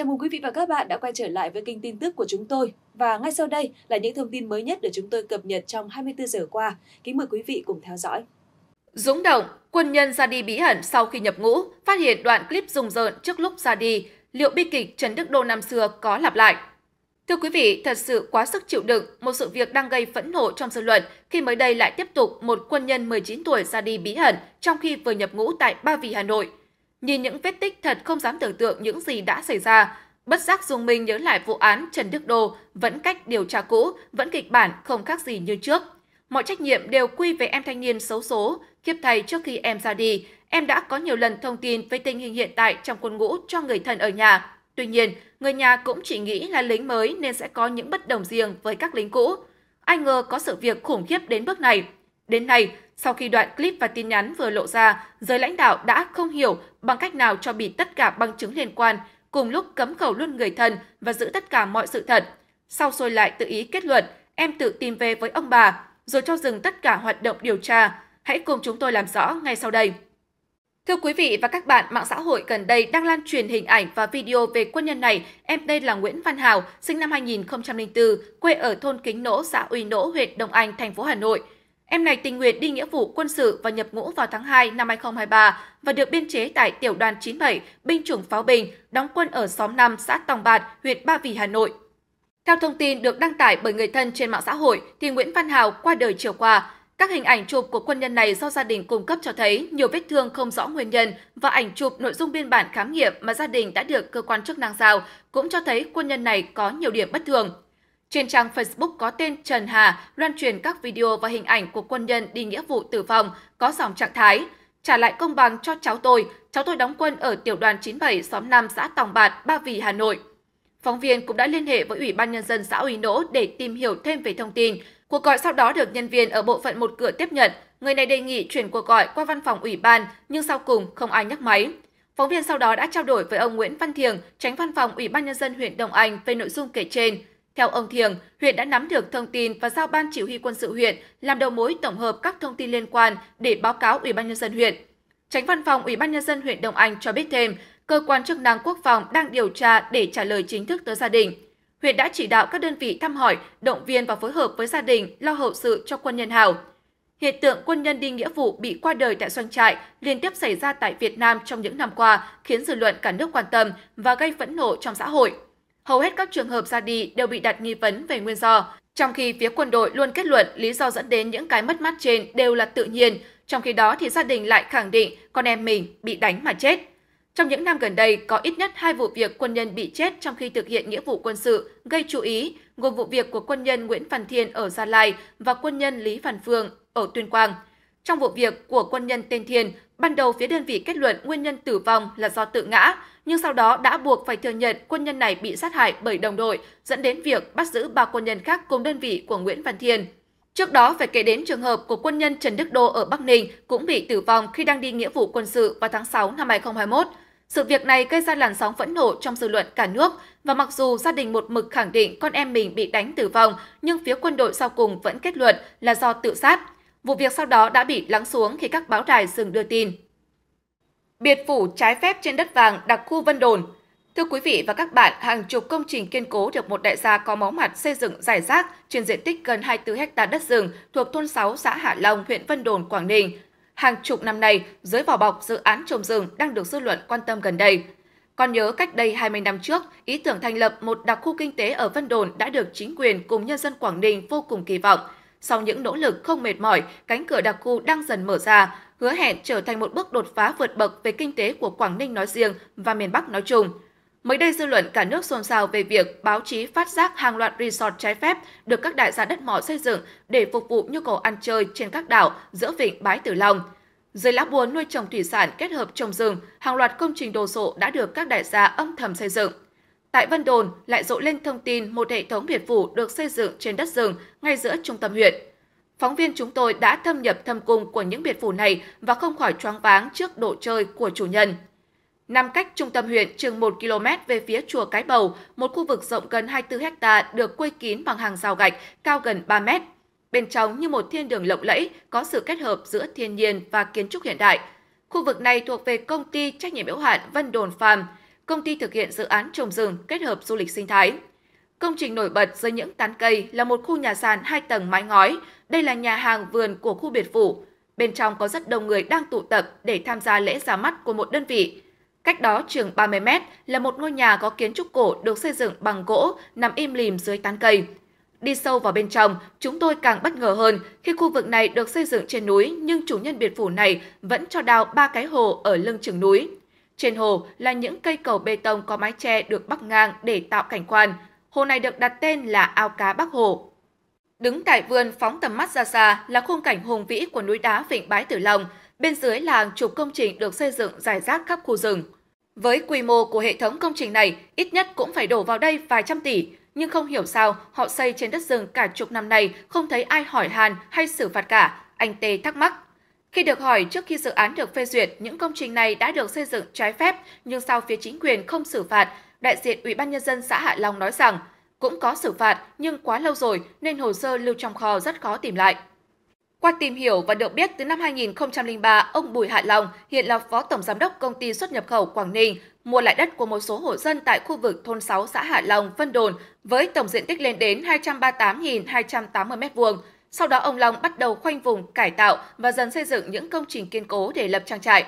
Chào mừng quý vị và các bạn đã quay trở lại với kênh tin tức của chúng tôi. Và ngay sau đây là những thông tin mới nhất được chúng tôi cập nhật trong 24 giờ qua. Kính mời quý vị cùng theo dõi. Dũng động, quân nhân ra đi bí ẩn sau khi nhập ngũ, phát hiện đoạn clip rùng rợn trước lúc ra đi, liệu bi kịch Trần Đức Đô năm xưa có lặp lại? Thưa quý vị, thật sự quá sức chịu đựng, một sự việc đang gây phẫn nộ trong dư luận khi mới đây lại tiếp tục một quân nhân 19 tuổi ra đi bí ẩn trong khi vừa nhập ngũ tại Ba Vì, Hà Nội – Nhìn những vết tích thật không dám tưởng tượng những gì đã xảy ra, bất giác dùng mình nhớ lại vụ án Trần Đức Đô, vẫn cách điều tra cũ, vẫn kịch bản không khác gì như trước. Mọi trách nhiệm đều quy về em thanh niên xấu số, khiếp thầy trước khi em ra đi, em đã có nhiều lần thông tin về tình hình hiện tại trong quân ngũ cho người thân ở nhà. Tuy nhiên, người nhà cũng chỉ nghĩ là lính mới nên sẽ có những bất đồng riêng với các lính cũ. Ai ngờ có sự việc khủng khiếp đến bước này. Đến nay, sau khi đoạn clip và tin nhắn vừa lộ ra, giới lãnh đạo đã không hiểu bằng cách nào cho bị tất cả bằng chứng liên quan, cùng lúc cấm khẩu luôn người thân và giữ tất cả mọi sự thật. Sau rồi lại tự ý kết luận, em tự tìm về với ông bà, rồi cho dừng tất cả hoạt động điều tra. Hãy cùng chúng tôi làm rõ ngay sau đây. Thưa quý vị và các bạn, mạng xã hội gần đây đang lan truyền hình ảnh và video về quân nhân này. Em tên là Nguyễn Văn Hào, sinh năm 2004, quê ở thôn Kính Nỗ, xã Uy Nỗ, huyện Đông Anh, thành phố Hà Nội. Em này tình nguyện đi nghĩa vụ quân sự và nhập ngũ vào tháng 2 năm 2023 và được biên chế tại Tiểu đoàn 97, binh chủng pháo binh, đóng quân ở xóm 5, xã Tòng Bạt, huyện Ba Vì, Hà Nội. Theo thông tin được đăng tải bởi người thân trên mạng xã hội, thì Nguyễn Văn Hào qua đời chiều qua. Các hình ảnh chụp của quân nhân này do gia đình cung cấp cho thấy nhiều vết thương không rõ nguyên nhân và ảnh chụp nội dung biên bản khám nghiệm mà gia đình đã được cơ quan chức năng giao cũng cho thấy quân nhân này có nhiều điểm bất thường. Trên trang Facebook có tên Trần Hà loan truyền các video và hình ảnh của quân nhân đi nghĩa vụ tử vong có dòng trạng thái trả lại công bằng cho cháu tôi, cháu tôi đóng quân ở tiểu đoàn 97 xóm 5 xã Tòng Bạt, Ba Vì, Hà Nội. Phóng viên cũng đã liên hệ với Ủy ban Nhân dân xã Uy Nỗ để tìm hiểu thêm về thông tin. Cuộc gọi sau đó được nhân viên ở bộ phận một cửa tiếp nhận. Người này đề nghị chuyển cuộc gọi qua văn phòng ủy ban, nhưng sau cùng không ai nhắc máy. Phóng viên sau đó đã trao đổi với ông Nguyễn Văn Thiềng, tránh văn phòng Ủy ban Nhân dân huyện Đồng Anh về nội dung kể trên. Theo ông Thiềng, huyện đã nắm được thông tin và giao ban chỉ huy quân sự huyện làm đầu mối tổng hợp các thông tin liên quan để báo cáo Ủy ban nhân dân huyện. Tránh văn phòng Ủy ban nhân dân huyện Đông Anh cho biết thêm, cơ quan chức năng quốc phòng đang điều tra để trả lời chính thức tới gia đình. Huyện đã chỉ đạo các đơn vị thăm hỏi, động viên và phối hợp với gia đình lo hậu sự cho quân nhân hào. Hiện tượng quân nhân đi nghĩa vụ bị qua đời tại doanh trại liên tiếp xảy ra tại Việt Nam trong những năm qua khiến dư luận cả nước quan tâm và gây phẫn nộ trong xã hội. Hầu hết các trường hợp ra đi đều bị đặt nghi vấn về nguyên do, trong khi phía quân đội luôn kết luận lý do dẫn đến những cái mất mát trên đều là tự nhiên, trong khi đó thì gia đình lại khẳng định con em mình bị đánh mà chết. Trong những năm gần đây, có ít nhất hai vụ việc quân nhân bị chết trong khi thực hiện nghĩa vụ quân sự gây chú ý, gồm vụ việc của quân nhân Nguyễn Văn Thiên ở Gia Lai và quân nhân Lý Văn Phương ở Tuyên Quang. Trong vụ việc của quân nhân tên Thiên, ban đầu phía đơn vị kết luận nguyên nhân tử vong là do tự ngã, nhưng sau đó đã buộc phải thừa nhận quân nhân này bị sát hại bởi đồng đội, dẫn đến việc bắt giữ ba quân nhân khác cùng đơn vị của Nguyễn Văn Thiên. Trước đó phải kể đến trường hợp của quân nhân Trần Đức Đô ở Bắc Ninh cũng bị tử vong khi đang đi nghĩa vụ quân sự vào tháng 6 năm 2021. Sự việc này gây ra làn sóng phẫn nộ trong dư luận cả nước và mặc dù gia đình một mực khẳng định con em mình bị đánh tử vong, nhưng phía quân đội sau cùng vẫn kết luận là do tự sát. Vụ việc sau đó đã bị lắng xuống khi các báo đài dừng đưa tin biệt phủ trái phép trên đất vàng đặc khu Vân Đồn. Thưa quý vị và các bạn, hàng chục công trình kiên cố được một đại gia có máu mặt xây dựng giải rác trên diện tích gần 24 hecta đất rừng thuộc thôn 6 xã Hạ Long, huyện Vân Đồn, Quảng Ninh. Hàng chục năm nay, dưới vỏ bọc dự án trồng rừng đang được dư luận quan tâm gần đây. Còn nhớ cách đây 20 năm trước, ý tưởng thành lập một đặc khu kinh tế ở Vân Đồn đã được chính quyền cùng nhân dân Quảng Ninh vô cùng kỳ vọng. Sau những nỗ lực không mệt mỏi, cánh cửa đặc khu đang dần mở ra, hứa hẹn trở thành một bước đột phá vượt bậc về kinh tế của Quảng Ninh nói riêng và miền Bắc nói chung. Mới đây dư luận cả nước xôn xao về việc báo chí phát giác hàng loạt resort trái phép được các đại gia đất mỏ xây dựng để phục vụ nhu cầu ăn chơi trên các đảo giữa vịnh Bái Tử Long. Dưới lá bùa nuôi trồng thủy sản kết hợp trồng rừng, hàng loạt công trình đồ sộ đã được các đại gia âm thầm xây dựng. Tại Vân Đồn lại rộ lên thông tin một hệ thống biệt phủ được xây dựng trên đất rừng ngay giữa trung tâm huyện. Phóng viên chúng tôi đã thâm nhập thâm cung của những biệt phủ này và không khỏi choáng váng trước độ chơi của chủ nhân. Nằm cách trung tâm huyện chừng 1 km về phía chùa Cái Bầu, một khu vực rộng gần 24 hecta được quây kín bằng hàng rào gạch cao gần 3 mét. Bên trong như một thiên đường lộng lẫy, có sự kết hợp giữa thiên nhiên và kiến trúc hiện đại. Khu vực này thuộc về công ty trách nhiệm hữu hạn Vân Đồn Farm, công ty thực hiện dự án trồng rừng kết hợp du lịch sinh thái. Công trình nổi bật dưới những tán cây là một khu nhà sàn hai tầng mái ngói. Đây là nhà hàng vườn của khu biệt phủ. Bên trong có rất đông người đang tụ tập để tham gia lễ ra mắt của một đơn vị. Cách đó chừng 30 mét là một ngôi nhà có kiến trúc cổ được xây dựng bằng gỗ nằm im lìm dưới tán cây. Đi sâu vào bên trong, chúng tôi càng bất ngờ hơn khi khu vực này được xây dựng trên núi nhưng chủ nhân biệt phủ này vẫn cho đào ba cái hồ ở lưng chừng núi. Trên hồ là những cây cầu bê tông có mái che được bắc ngang để tạo cảnh quan – Hồ này được đặt tên là ao cá Bắc Hồ. Đứng tại vườn phóng tầm mắt ra xa là khung cảnh hùng vĩ của núi đá Vịnh Bái Tử Long, bên dưới là hàng chục công trình được xây dựng rải rác khắp khu rừng. Với quy mô của hệ thống công trình này, ít nhất cũng phải đổ vào đây vài trăm tỷ, nhưng không hiểu sao họ xây trên đất rừng cả chục năm nay không thấy ai hỏi hàn hay xử phạt cả, anh Tê thắc mắc. Khi được hỏi trước khi dự án được phê duyệt, những công trình này đã được xây dựng trái phép, nhưng sau phía chính quyền không xử phạt đại diện Ủy ban nhân dân xã Hạ Long nói rằng cũng có xử phạt nhưng quá lâu rồi nên hồ sơ lưu trong kho rất khó tìm lại. Qua tìm hiểu và được biết, từ năm 2003, ông Bùi Hạ Long, hiện là Phó Tổng Giám đốc Công ty xuất nhập khẩu Quảng Ninh, mua lại đất của một số hộ dân tại khu vực thôn 6 xã Hạ Long, Vân Đồn, với tổng diện tích lên đến 238.280 m2. Sau đó ông Long bắt đầu khoanh vùng, cải tạo và dần xây dựng những công trình kiên cố để lập trang trại.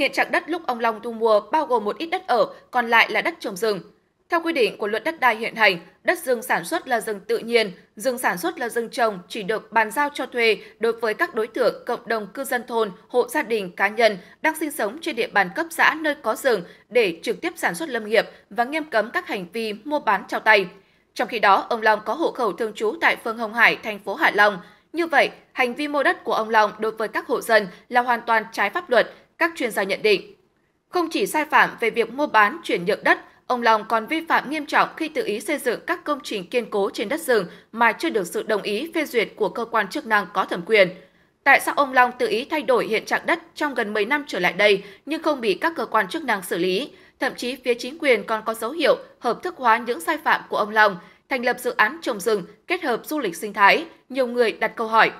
Hiện trạng đất lúc ông Long thu mua bao gồm một ít đất ở, còn lại là đất trồng rừng. Theo quy định của luật đất đai hiện hành, đất rừng sản xuất là rừng tự nhiên, rừng sản xuất là rừng trồng chỉ được bàn giao cho thuê đối với các đối tượng cộng đồng cư dân thôn, hộ gia đình, cá nhân đang sinh sống trên địa bàn cấp xã nơi có rừng để trực tiếp sản xuất lâm nghiệp và nghiêm cấm các hành vi mua bán trao tay. Trong khi đó, ông Long có hộ khẩu thường trú tại phường Hồng Hải, thành phố Hạ Long. Như vậy, hành vi mua đất của ông Long đối với các hộ dân là hoàn toàn trái pháp luật, các chuyên gia nhận định. Không chỉ sai phạm về việc mua bán chuyển nhượng đất, ông Long còn vi phạm nghiêm trọng khi tự ý xây dựng các công trình kiên cố trên đất rừng mà chưa được sự đồng ý phê duyệt của cơ quan chức năng có thẩm quyền. Tại sao ông Long tự ý thay đổi hiện trạng đất trong gần 10 năm trở lại đây nhưng không bị các cơ quan chức năng xử lý? Thậm chí phía chính quyền còn có dấu hiệu hợp thức hóa những sai phạm của ông Long, thành lập dự án trồng rừng kết hợp du lịch sinh thái, nhiều người đặt câu hỏi.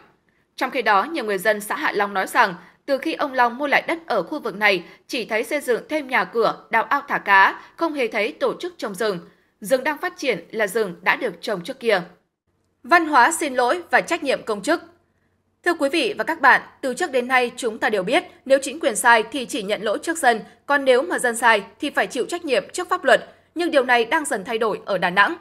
Trong khi đó, nhiều người dân xã Hạ Long nói rằng từ khi ông Long mua lại đất ở khu vực này, chỉ thấy xây dựng thêm nhà cửa, đào ao thả cá, không hề thấy tổ chức trồng rừng. Rừng đang phát triển là rừng đã được trồng trước kia. Văn hóa xin lỗi và trách nhiệm công chức Thưa quý vị và các bạn, từ trước đến nay chúng ta đều biết nếu chính quyền sai thì chỉ nhận lỗi trước dân, còn nếu mà dân sai thì phải chịu trách nhiệm trước pháp luật. Nhưng điều này đang dần thay đổi ở Đà Nẵng.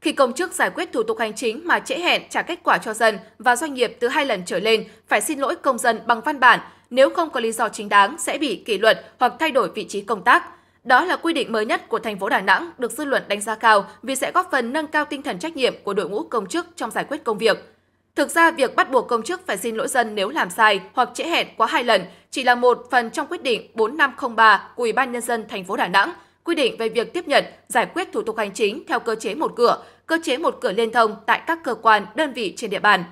Khi công chức giải quyết thủ tục hành chính mà trễ hẹn trả kết quả cho dân và doanh nghiệp từ hai lần trở lên phải xin lỗi công dân bằng văn bản nếu không có lý do chính đáng sẽ bị kỷ luật hoặc thay đổi vị trí công tác. Đó là quy định mới nhất của thành phố Đà Nẵng được dư luận đánh giá cao vì sẽ góp phần nâng cao tinh thần trách nhiệm của đội ngũ công chức trong giải quyết công việc. Thực ra, việc bắt buộc công chức phải xin lỗi dân nếu làm sai hoặc trễ hẹn quá hai lần chỉ là một phần trong quyết định 4503 của Ủy ban Nhân dân thành phố Đà Nẵng quy định về việc tiếp nhận, giải quyết thủ tục hành chính theo cơ chế một cửa, cơ chế một cửa liên thông tại các cơ quan, đơn vị trên địa bàn.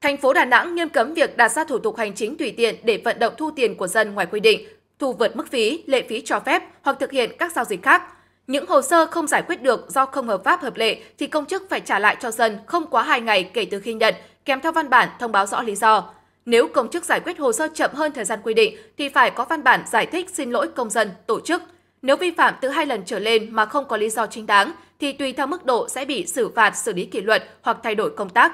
Thành phố Đà Nẵng nghiêm cấm việc đặt ra thủ tục hành chính tùy tiện để vận động thu tiền của dân ngoài quy định, thu vượt mức phí, lệ phí cho phép hoặc thực hiện các giao dịch khác. Những hồ sơ không giải quyết được do không hợp pháp hợp lệ thì công chức phải trả lại cho dân không quá 2 ngày kể từ khi nhận, kèm theo văn bản thông báo rõ lý do. Nếu công chức giải quyết hồ sơ chậm hơn thời gian quy định thì phải có văn bản giải thích xin lỗi công dân, tổ chức. Nếu vi phạm từ hai lần trở lên mà không có lý do chính đáng thì tùy theo mức độ sẽ bị xử phạt xử lý kỷ luật hoặc thay đổi công tác.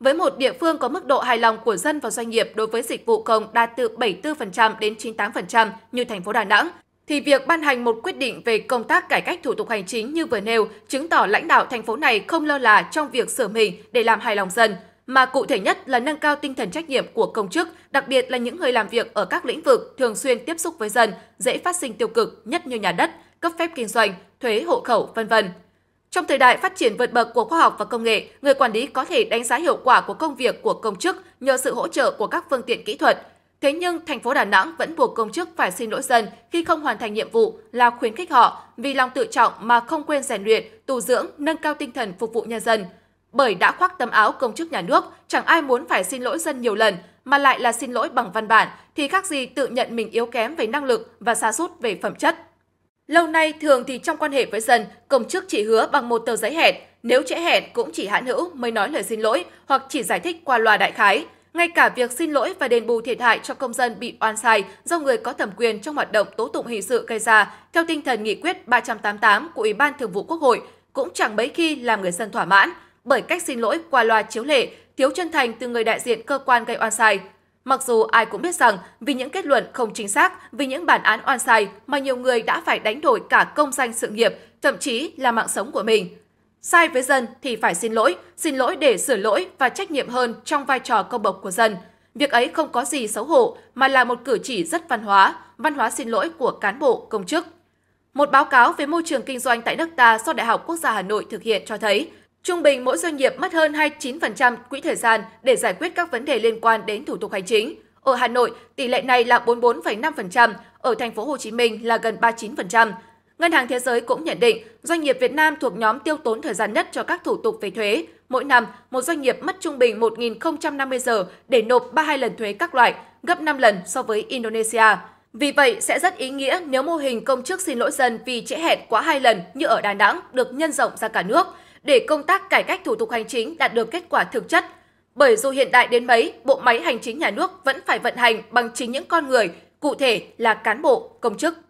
Với một địa phương có mức độ hài lòng của dân và doanh nghiệp đối với dịch vụ công đạt từ 74% đến 98% như thành phố Đà Nẵng, thì việc ban hành một quyết định về công tác cải cách thủ tục hành chính như vừa nêu chứng tỏ lãnh đạo thành phố này không lơ là trong việc sửa mình để làm hài lòng dân, mà cụ thể nhất là nâng cao tinh thần trách nhiệm của công chức, đặc biệt là những người làm việc ở các lĩnh vực thường xuyên tiếp xúc với dân, dễ phát sinh tiêu cực nhất như nhà đất, cấp phép kinh doanh, thuế hộ khẩu, vân vân. Trong thời đại phát triển vượt bậc của khoa học và công nghệ, người quản lý có thể đánh giá hiệu quả của công việc của công chức nhờ sự hỗ trợ của các phương tiện kỹ thuật. Thế nhưng, thành phố Đà Nẵng vẫn buộc công chức phải xin lỗi dân khi không hoàn thành nhiệm vụ là khuyến khích họ vì lòng tự trọng mà không quên rèn luyện, tu dưỡng, nâng cao tinh thần phục vụ nhân dân. Bởi đã khoác tấm áo công chức nhà nước, chẳng ai muốn phải xin lỗi dân nhiều lần, mà lại là xin lỗi bằng văn bản thì khác gì tự nhận mình yếu kém về năng lực và xa sút về phẩm chất. Lâu nay thường thì trong quan hệ với dân, công chức chỉ hứa bằng một tờ giấy hẹn, nếu trễ hẹn cũng chỉ hãn hữu mới nói lời xin lỗi hoặc chỉ giải thích qua loa đại khái. Ngay cả việc xin lỗi và đền bù thiệt hại cho công dân bị oan sai do người có thẩm quyền trong hoạt động tố tụng hình sự gây ra, theo tinh thần nghị quyết 388 của Ủy ban Thường vụ Quốc hội, cũng chẳng mấy khi làm người dân thỏa mãn bởi cách xin lỗi qua loa chiếu lệ, thiếu chân thành từ người đại diện cơ quan gây oan sai. Mặc dù ai cũng biết rằng vì những kết luận không chính xác, vì những bản án oan sai mà nhiều người đã phải đánh đổi cả công danh sự nghiệp, thậm chí là mạng sống của mình. Sai với dân thì phải xin lỗi, xin lỗi để sửa lỗi và trách nhiệm hơn trong vai trò công bộc của dân. Việc ấy không có gì xấu hổ mà là một cử chỉ rất văn hóa, văn hóa xin lỗi của cán bộ, công chức. Một báo cáo về môi trường kinh doanh tại nước ta do Đại học Quốc gia Hà Nội thực hiện cho thấy Trung bình mỗi doanh nghiệp mất hơn 29% quỹ thời gian để giải quyết các vấn đề liên quan đến thủ tục hành chính. Ở Hà Nội, tỷ lệ này là 44,5%, ở thành phố Hồ Chí Minh là gần 39%. Ngân hàng Thế giới cũng nhận định doanh nghiệp Việt Nam thuộc nhóm tiêu tốn thời gian nhất cho các thủ tục về thuế. Mỗi năm, một doanh nghiệp mất trung bình 1.050 giờ để nộp 32 lần thuế các loại, gấp 5 lần so với Indonesia. Vì vậy, sẽ rất ý nghĩa nếu mô hình công chức xin lỗi dân vì trễ hẹn quá hai lần như ở Đà Nẵng được nhân rộng ra cả nước – để công tác cải cách thủ tục hành chính đạt được kết quả thực chất. Bởi dù hiện đại đến mấy, bộ máy hành chính nhà nước vẫn phải vận hành bằng chính những con người, cụ thể là cán bộ, công chức.